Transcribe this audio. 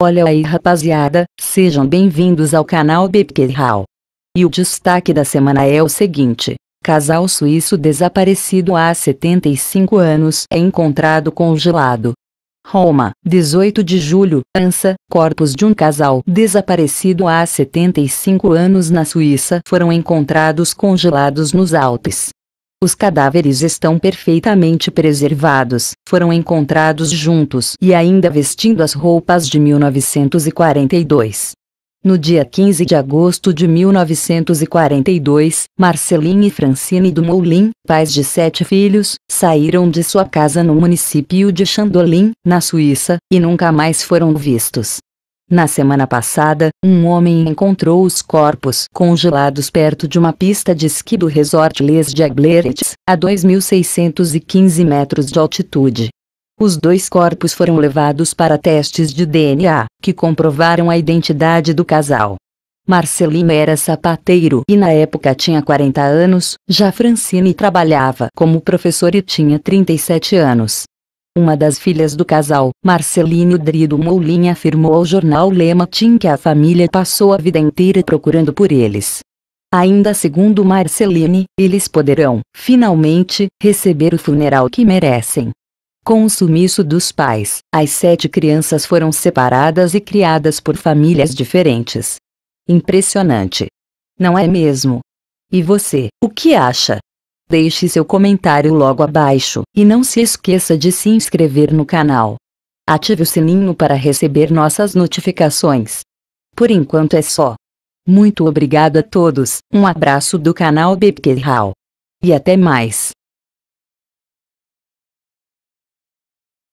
Olha aí rapaziada, sejam bem-vindos ao canal Bebkerhal. E o destaque da semana é o seguinte. Casal suíço desaparecido há 75 anos é encontrado congelado. Roma, 18 de julho, Ansa, corpos de um casal desaparecido há 75 anos na Suíça foram encontrados congelados nos Alpes. Os cadáveres estão perfeitamente preservados, foram encontrados juntos e ainda vestindo as roupas de 1942. No dia 15 de agosto de 1942, Marceline e Francine do Moulin, pais de sete filhos, saíram de sua casa no município de Chandolin, na Suíça, e nunca mais foram vistos. Na semana passada, um homem encontrou os corpos congelados perto de uma pista de esqui do resort Les Jaglerets, a 2.615 metros de altitude. Os dois corpos foram levados para testes de DNA, que comprovaram a identidade do casal. Marcelino era sapateiro e na época tinha 40 anos, já Francine trabalhava como professor e tinha 37 anos. Uma das filhas do casal, Marceline Drido Moulin afirmou ao jornal Le Matin que a família passou a vida inteira procurando por eles. Ainda segundo Marceline, eles poderão, finalmente, receber o funeral que merecem. Com o sumiço dos pais, as sete crianças foram separadas e criadas por famílias diferentes. Impressionante. Não é mesmo? E você, o que acha? Deixe seu comentário logo abaixo e não se esqueça de se inscrever no canal. Ative o sininho para receber nossas notificações. Por enquanto é só. Muito obrigado a todos, um abraço do canal Bebkerhal. E até mais.